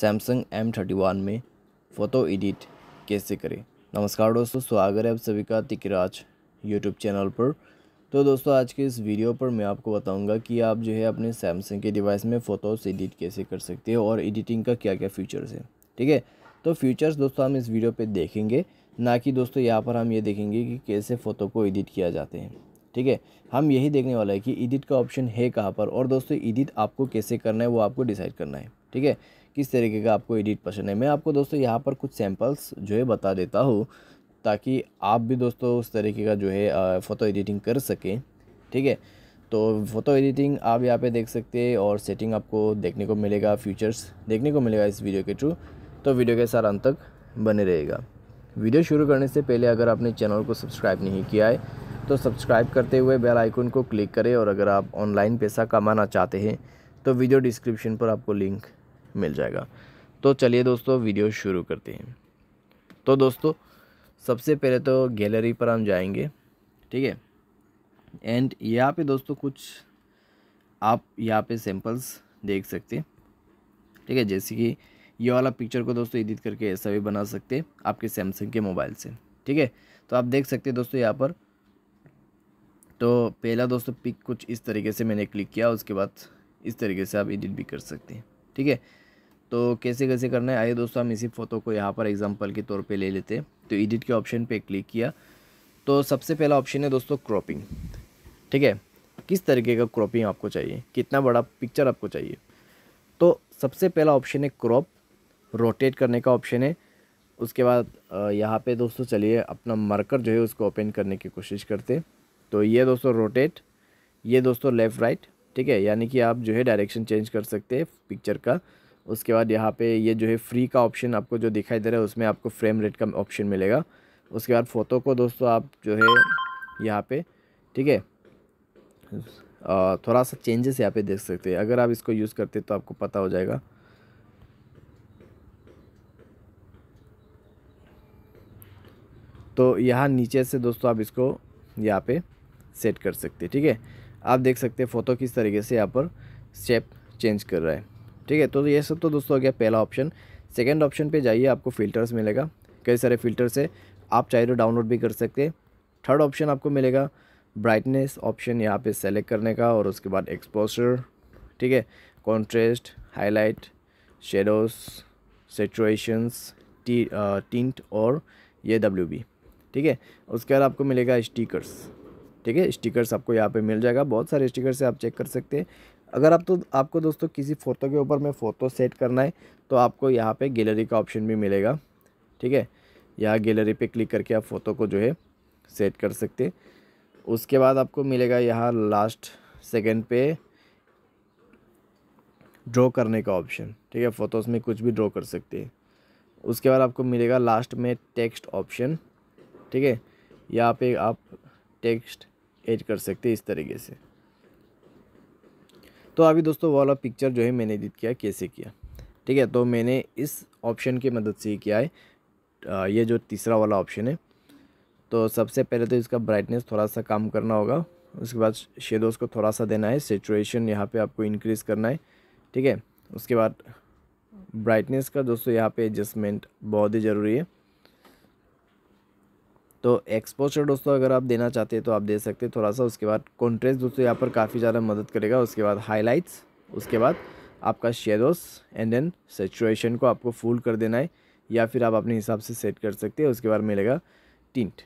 Samsung M thirty one में photo edit कैसे करें नमस्कार दोस्तों स्वागत है आप सभी का तिकराज यूट्यूब चैनल पर तो दोस्तों आज के इस वीडियो पर मैं आपको बताऊंगा कि आप जो है अपने सैमसंग के डिवाइस में फ़ोटोज़ एडिट कैसे कर सकते हो और एडिटिंग का क्या क्या फ़ीचर्स है ठीक है तो फीचर्स दोस्तों हम इस वीडियो पर देखेंगे ना कि दोस्तों यहाँ पर हम ये देखेंगे कि कैसे फ़ोटो को एडिट किया जाते हैं ठीक है हम यही देखने वाला है कि एडिट का ऑप्शन है कहाँ पर और दोस्तों एडिट आपको कैसे करना है वो आपको डिसाइड करना है ठीक है किस तरीके का आपको एडिट पसंद है मैं आपको दोस्तों यहाँ पर कुछ सैम्पल्स जो है बता देता हूँ ताकि आप भी दोस्तों उस तरीके का जो है फ़ोटो एडिटिंग कर सकें ठीक है तो फ़ोटो एडिटिंग आप यहाँ पे देख सकते हैं और सेटिंग आपको देखने को मिलेगा फ्यूचर्स देखने को मिलेगा इस वीडियो के थ्रू तो वीडियो के साथ अंत तक बने रहेगा वीडियो शुरू करने से पहले अगर आपने चैनल को सब्सक्राइब नहीं किया है तो सब्सक्राइब करते हुए बेल आइकन को क्लिक करें और अगर आप ऑनलाइन पैसा कमाना चाहते हैं तो वीडियो डिस्क्रिप्शन पर आपको लिंक मिल जाएगा तो चलिए दोस्तों वीडियो शुरू करते हैं तो दोस्तों सबसे पहले तो गैलरी पर हम जाएंगे ठीक है एंड यहाँ पे दोस्तों कुछ आप यहाँ पे सैम्पल्स देख सकते हैं ठीक है जैसे कि ये वाला पिक्चर को दोस्तों एडिट करके ऐसा भी बना सकते हैं आपके सैमसंग के मोबाइल से ठीक है तो आप देख सकते हैं दोस्तों यहाँ पर तो पहला दोस्तों पिक कुछ इस तरीके से मैंने क्लिक किया उसके बाद इस तरीके से आप एडिट भी कर सकते हैं ठीक है तो कैसे कैसे करना है आइए दोस्तों हम इसी फ़ोटो को यहाँ पर एग्जांपल के तौर पे ले लेते हैं तो एडिट के ऑप्शन पे क्लिक किया तो सबसे पहला ऑप्शन है दोस्तों क्रॉपिंग ठीक है किस तरीके का क्रॉपिंग आपको चाहिए कितना बड़ा पिक्चर आपको चाहिए तो सबसे पहला ऑप्शन है क्रॉप रोटेट करने का ऑप्शन है उसके बाद यहाँ पे दोस्तों चलिए अपना मार्कर जो है उसको ओपन करने की कोशिश करते तो ये दोस्तों रोटेट ये दोस्तों लेफ़्ट राइट ठीक है यानी कि आप जो है डायरेक्शन चेंज कर सकते हैं पिक्चर का उसके बाद यहाँ पे ये जो है फ्री का ऑप्शन आपको जो दिखाई दे रहा है उसमें आपको फ्रेम रेट का ऑप्शन मिलेगा उसके बाद फ़ोटो को दोस्तों आप जो है यहाँ पे ठीक है थोड़ा सा चेंजेस यहाँ पे देख सकते हैं अगर आप इसको यूज़ करते तो आपको पता हो जाएगा तो यहाँ नीचे से दोस्तों आप इसको यहाँ पे सेट कर सकते ठीक है आप देख सकते हैं फ़ोटो किस तरीके से यहाँ पर स्टेप चेंज कर रहा है ठीक है तो ये सब तो दोस्तों हो गया पहला ऑप्शन सेकेंड ऑप्शन पर जाइए आपको फ़िल्टर्स मिलेगा कई सारे फ़िल्टर्स है आप चाहे तो डाउनलोड भी कर सकते थर्ड ऑप्शन आपको मिलेगा ब्राइटनेस ऑप्शन यहाँ पे सेलेक्ट करने का और उसके बाद एक्सपोजर ठीक है contrast highlight shadows saturations T tint और ये डब्ल्यू ठीक है उसके बाद आपको मिलेगा स्टिकर्स ठीक है स्टिकर्स आपको यहाँ पे मिल जाएगा बहुत सारे स्टिकर्स आप चेक कर सकते हैं अगर आप तो आपको दोस्तों किसी फ़ोटो के ऊपर में फ़ोटो सेट करना है तो आपको यहाँ पे गैलरी का ऑप्शन भी मिलेगा ठीक है यहाँ गैलरी पे क्लिक करके आप फ़ोटो को जो है सेट कर सकते उसके बाद आपको मिलेगा यहाँ लास्ट सेकेंड पे ड्रॉ करने का ऑप्शन ठीक है फ़ोटोज़ में कुछ भी ड्रॉ कर सकते हैं उसके बाद आपको मिलेगा लास्ट में टेक्स्ट ऑप्शन ठीक है यहाँ पे आप टेक्स्ट एड कर सकते हैं इस तरीके से तो अभी दोस्तों वो वाला पिक्चर जो है मैंने एडिट किया कैसे किया ठीक है तो मैंने इस ऑप्शन की मदद से किया है ये जो तीसरा वाला ऑप्शन है तो सबसे पहले तो इसका ब्राइटनेस थोड़ा सा कम करना होगा उसके बाद शेडोज़ को थोड़ा सा देना है सेचुरेशन यहाँ पे आपको इंक्रीज़ करना है ठीक है उसके बाद ब्राइटनेस का दोस्तों यहाँ पे एडजस्टमेंट बहुत ही ज़रूरी है तो एक्सपोजर दोस्तों अगर आप देना चाहते हैं तो आप दे सकते हैं थोड़ा सा उसके बाद कॉन्ट्रेस्ट दोस्तों यहाँ पर काफ़ी ज़्यादा मदद करेगा उसके बाद हाईलाइट्स उसके बाद आपका शेडोस एंड देन सेचुएशन को आपको फूल कर देना है या फिर आप अपने हिसाब से सेट कर सकते हैं उसके बाद मिलेगा टिंट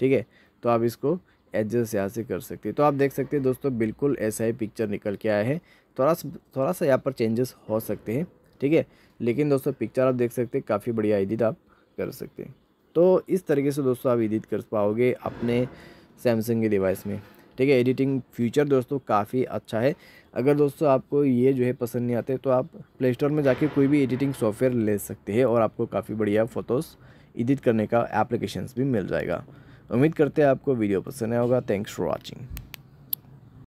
ठीक है तो आप इसको एडजस्ट यहाँ से कर सकते हैं तो आप देख सकते हैं दोस्तों बिल्कुल ऐसा ही पिक्चर निकल के आया है थोड़ा सा थोड़ा सा यहाँ पर चेंजेस हो सकते हैं ठीक है लेकिन दोस्तों पिक्चर आप देख सकते हैं काफ़ी बढ़िया एडिट आप कर सकते हैं तो इस तरीके से दोस्तों आप एडिट कर पाओगे अपने सैमसंग के डिवाइस में ठीक है एडिटिंग फ्यूचर दोस्तों काफ़ी अच्छा है अगर दोस्तों आपको ये जो है पसंद नहीं आते तो आप प्ले स्टोर में जाके कोई भी एडिटिंग सॉफ्टवेयर ले सकते हैं और आपको काफ़ी बढ़िया फ़ोटोज़ एडिट करने का एप्लीकेशंस भी मिल जाएगा उम्मीद करते हैं आपको वीडियो पसंद आया होगा थैंक्स फॉर वॉचिंग